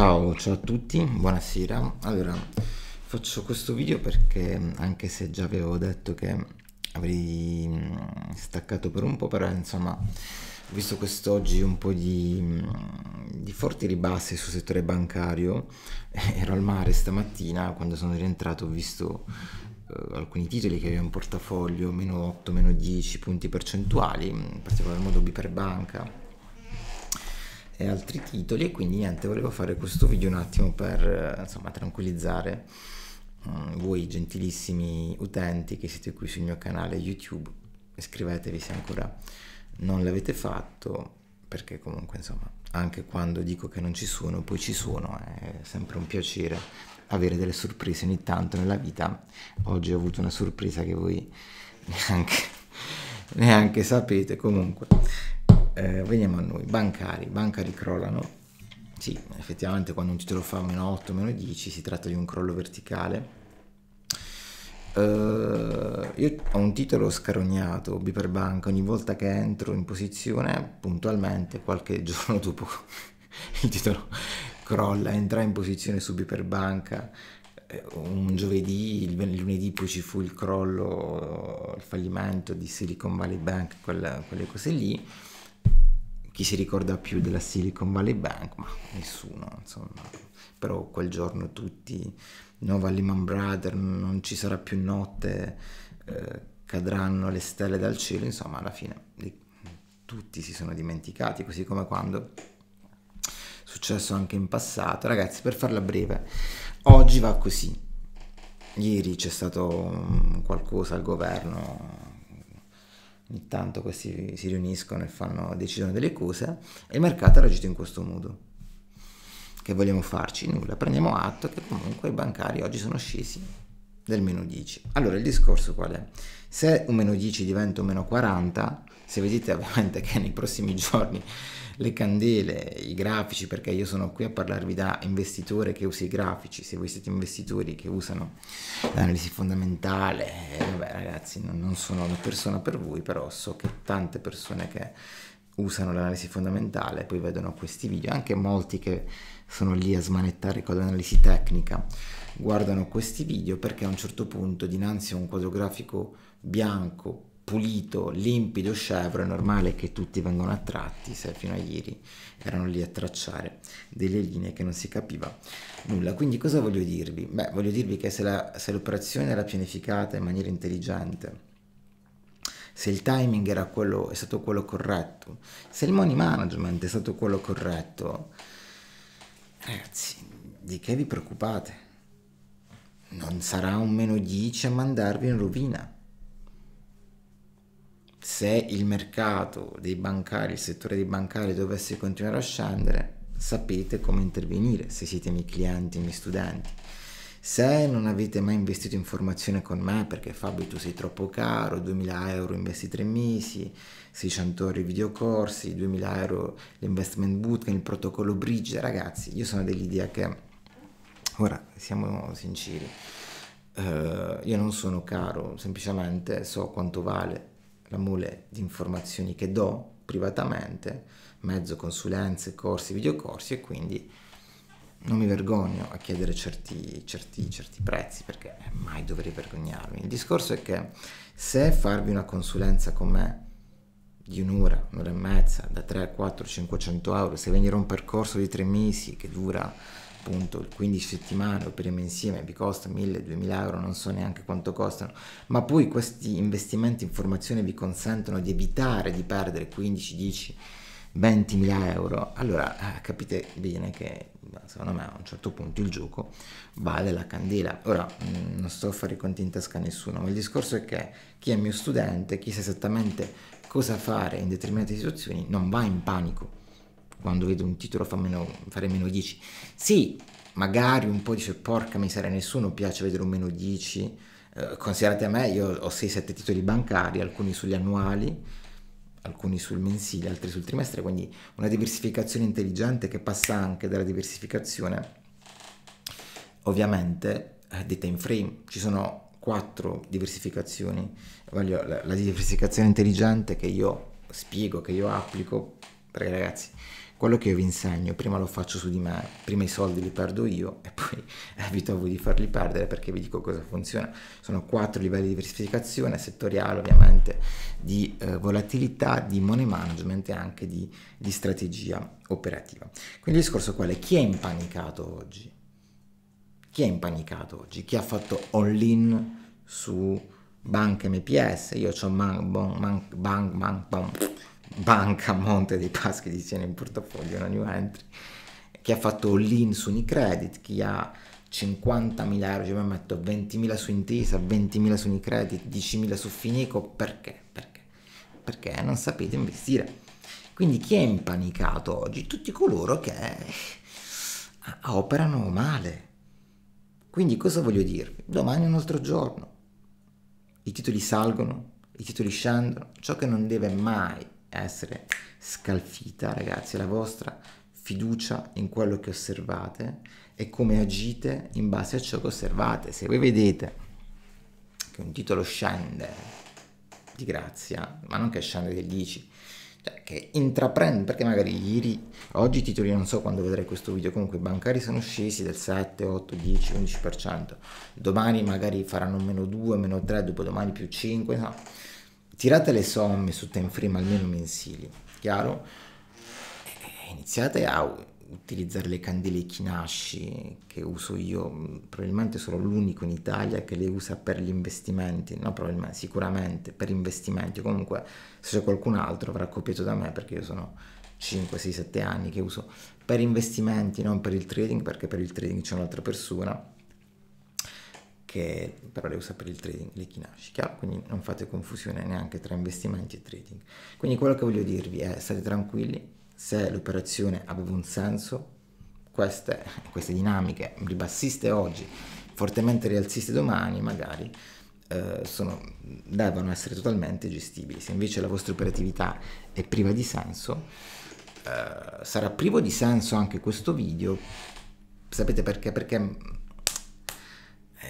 Ciao, ciao a tutti, buonasera. Allora, faccio questo video perché anche se già avevo detto che avrei mm, staccato per un po', però insomma, ho visto quest'oggi un po' di, mm, di forti ribassi sul settore bancario. Ero al mare stamattina, quando sono rientrato ho visto eh, alcuni titoli che avevo in portafoglio meno 8, meno 10 punti percentuali, in particolar modo B per banca e altri titoli e quindi niente, volevo fare questo video un attimo per eh, insomma tranquillizzare mm, voi gentilissimi utenti che siete qui sul mio canale YouTube, iscrivetevi se ancora non l'avete fatto perché comunque insomma anche quando dico che non ci sono poi ci sono, è sempre un piacere avere delle sorprese ogni tanto nella vita. Oggi ho avuto una sorpresa che voi neanche, neanche sapete comunque eh, veniamo a noi, bancari, bancari crollano, sì, effettivamente quando un titolo fa meno 8, meno 10 si tratta di un crollo verticale. Uh, io ho un titolo scarognato B per banca ogni volta che entro in posizione puntualmente qualche giorno dopo il titolo crolla entra in posizione su B per banca eh, un giovedì il lunedì poi ci fu il crollo il fallimento di Silicon Valley Bank quella, quelle cose lì chi si ricorda più della Silicon Valley Bank? Ma nessuno, insomma. Però quel giorno tutti, Nova Lehman Brothers, non ci sarà più notte, eh, cadranno le stelle dal cielo, insomma, alla fine tutti si sono dimenticati, così come quando successo anche in passato. Ragazzi, per farla breve, oggi va così. Ieri c'è stato mm, qualcosa al governo ogni tanto questi si riuniscono e fanno, decidono delle cose e il mercato ha reagito in questo modo. Che vogliamo farci? Nulla, prendiamo atto che comunque i bancari oggi sono scesi del meno 10. Allora il discorso qual è? Se un meno 10 diventa un meno 40, se vedete ovviamente che nei prossimi giorni le candele, i grafici, perché io sono qui a parlarvi da investitore che usa i grafici, se voi siete investitori che usano l'analisi fondamentale, eh, vabbè ragazzi non, non sono una persona per voi, però so che tante persone che usano l'analisi fondamentale, poi vedono questi video, anche molti che sono lì a smanettare con l'analisi tecnica, guardano questi video perché a un certo punto dinanzi a un quadro grafico bianco, pulito, limpido, scevro, è normale che tutti vengano attratti, se fino a ieri erano lì a tracciare delle linee che non si capiva nulla. Quindi cosa voglio dirvi? Beh, voglio dirvi che se l'operazione era pianificata in maniera intelligente, se il timing era quello, è stato quello corretto, se il money management è stato quello corretto, ragazzi, di che vi preoccupate? Non sarà un meno 10 a mandarvi in rovina. Se il mercato dei bancari, il settore dei bancari dovesse continuare a scendere, sapete come intervenire se siete i miei clienti, i miei studenti se non avete mai investito in formazione con me perché Fabio tu sei troppo caro, 2000 euro investi tre mesi, 600 euro i videocorsi, 2000 euro l'investment bootcamp, il protocollo bridge, ragazzi, io sono dell'idea che, ora siamo sinceri, eh, io non sono caro, semplicemente so quanto vale la mole di informazioni che do privatamente, mezzo consulenze, corsi, videocorsi e quindi non mi vergogno a chiedere certi, certi, certi prezzi perché mai dovrei vergognarmi. Il discorso è che se farvi una consulenza con me di un'ora, un'ora e mezza, da 3, 4, 500 euro, se venire un percorso di tre mesi che dura appunto 15 settimane operiamo insieme vi costa 1000, 2000 euro, non so neanche quanto costano, ma poi questi investimenti in formazione vi consentono di evitare di perdere 15, 10, 20.000 euro, allora eh, capite bene che secondo me a un certo punto il gioco vale la candela. Ora mm, non sto a fare i conti in tasca a nessuno, ma il discorso è che chi è mio studente, chi sa esattamente cosa fare in determinate situazioni, non va in panico quando vedo un titolo fa meno, fare meno 10. Sì, magari un po' dice porca miseria, nessuno piace vedere un meno 10. Eh, considerate a me, io ho 6-7 titoli bancari, alcuni sugli annuali alcuni sul mensile, altri sul trimestre, quindi una diversificazione intelligente che passa anche dalla diversificazione ovviamente eh, detta time frame. Ci sono quattro diversificazioni, voglio la, la diversificazione intelligente che io spiego, che io applico perché ragazzi quello che io vi insegno prima lo faccio su di me, prima i soldi li perdo io e poi evito a voi di farli perdere perché vi dico cosa funziona. Sono quattro livelli di diversificazione settoriale ovviamente, di eh, volatilità, di money management e anche di, di strategia operativa. Quindi il discorso qual è? Chi è impanicato oggi? Chi è impanicato oggi? Chi ha fatto all-in su banca MPS? Io ho man, bon, man, bank, bank, bank, banca monte dei paschi di Siena in portafoglio, una new entry, che ha fatto l'in su Unicredit, chi ha 50.000 euro, cioè metto 20.000 su Intesa, 20.000 su Unicredit, 10.000 su Finico, perché? Perché? Perché non sapete investire. Quindi chi è impanicato oggi? Tutti coloro che eh, operano male. Quindi cosa voglio dirvi? Domani è un altro giorno. I titoli salgono, i titoli scendono. Ciò che non deve mai essere scalfita, ragazzi, la vostra fiducia in quello che osservate e come agite in base a ciò che osservate. Se voi vedete che un titolo scende di grazia, ma non che scende del 10, cioè che intraprende, perché magari ieri, oggi i titoli, non so quando vedrai questo video, comunque i bancari sono scesi del 7, 8, 10, 11%, domani magari faranno meno 2, meno 3, dopodomani più 5, no? tirate le somme su time frame almeno mensili, chiaro? E eh, iniziate a utilizzare le candele Kinashi che uso io, mm, probabilmente sono l'unico in Italia che le usa per gli investimenti, no probabilmente, sicuramente per investimenti, comunque se c'è qualcun altro avrà copiato da me perché io sono 5, 6, 7 anni che uso per investimenti, non per il trading perché per il trading c'è un'altra persona che però le usa per il trading, le Kinashi, chiaro? Quindi non fate confusione neanche tra investimenti e trading. Quindi quello che voglio dirvi è state tranquilli, se l'operazione aveva un senso, queste, queste dinamiche ribassiste oggi, fortemente rialziste domani magari, eh, sono, devono essere totalmente gestibili. Se invece la vostra operatività è priva di senso, eh, sarà privo di senso anche questo video. Sapete perché? Perché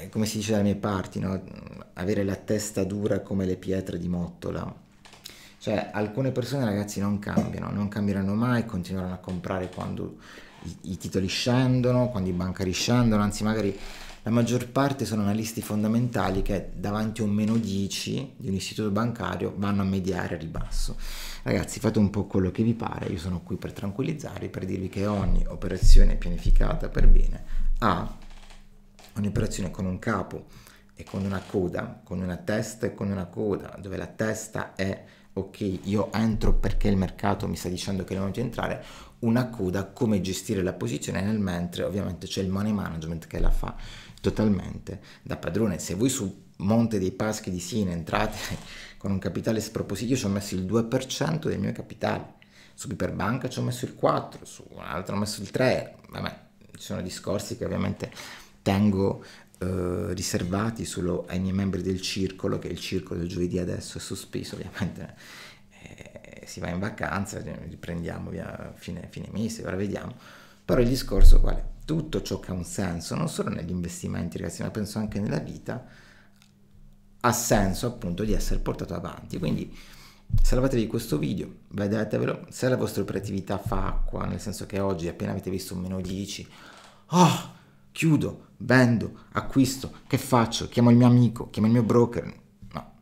come si dice dalle mie parti, no? avere la testa dura come le pietre di Mottola. Cioè, alcune persone, ragazzi, non cambiano, non cambieranno mai, continueranno a comprare quando i, i titoli scendono, quando i bancari scendono, anzi magari la maggior parte sono analisti fondamentali che davanti a un meno 10 di un istituto bancario vanno a mediare a ribasso. Ragazzi, fate un po' quello che vi pare, io sono qui per tranquillizzarvi, per dirvi che ogni operazione pianificata per bene ha un'operazione con un capo e con una coda, con una testa e con una coda, dove la testa è ok, io entro perché il mercato mi sta dicendo che è il momento di entrare, una coda, come gestire la posizione, nel mentre ovviamente c'è il money management che la fa totalmente da padrone. Se voi su Monte dei Paschi di Siena entrate con un capitale sproposito, io ci ho messo il 2% del mio capitale, su Piperbanca ci ho messo il 4%, su un altro ho messo il 3%, vabbè, ci sono discorsi che ovviamente tengo eh, riservati solo ai miei membri del circolo, che il circolo del giovedì adesso è sospeso ovviamente, eh, si va in vacanza, riprendiamo via fine, fine mese, ora vediamo, però il discorso qual è? Tutto ciò che ha un senso, non solo negli investimenti ragazzi, ma penso anche nella vita, ha senso appunto di essere portato avanti, quindi salvatevi questo video, vedetevelo, se la vostra operatività fa acqua, nel senso che oggi appena avete visto un meno 10, oh, chiudo, vendo, acquisto, che faccio? Chiamo il mio amico, chiamo il mio broker. No,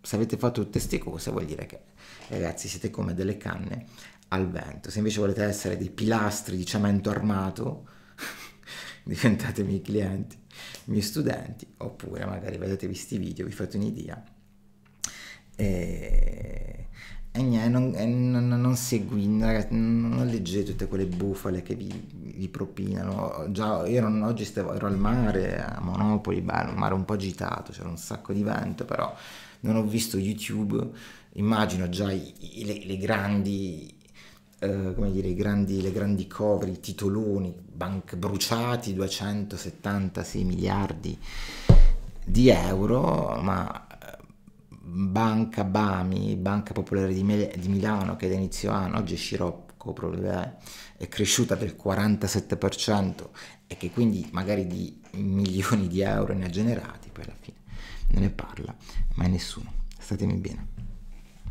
se avete fatto tutte queste cose vuol dire che ragazzi siete come delle canne al vento. Se invece volete essere dei pilastri di cemento armato, diventate miei clienti, miei studenti, oppure magari vedete questi video, vi fate un'idea. E e niente, non, e non, non seguì, ragazzi, non leggete tutte quelle bufale che vi, vi propinano. Già, io non, oggi stavo, ero al mare, a Monopoli, beh, un mare un po' agitato, c'era un sacco di vento, però non ho visto YouTube, immagino già i, i, le, le, grandi, eh, come dire, i grandi, le grandi cover, i titoloni, bank bruciati, 276 miliardi di euro, ma Banca Bami, Banca Popolare di, Mil di Milano che da inizio anno, oggi è Scirocco è cresciuta del 47% e che quindi magari di milioni di euro ne ha generati, poi alla fine non ne parla, mai nessuno. Statemi bene.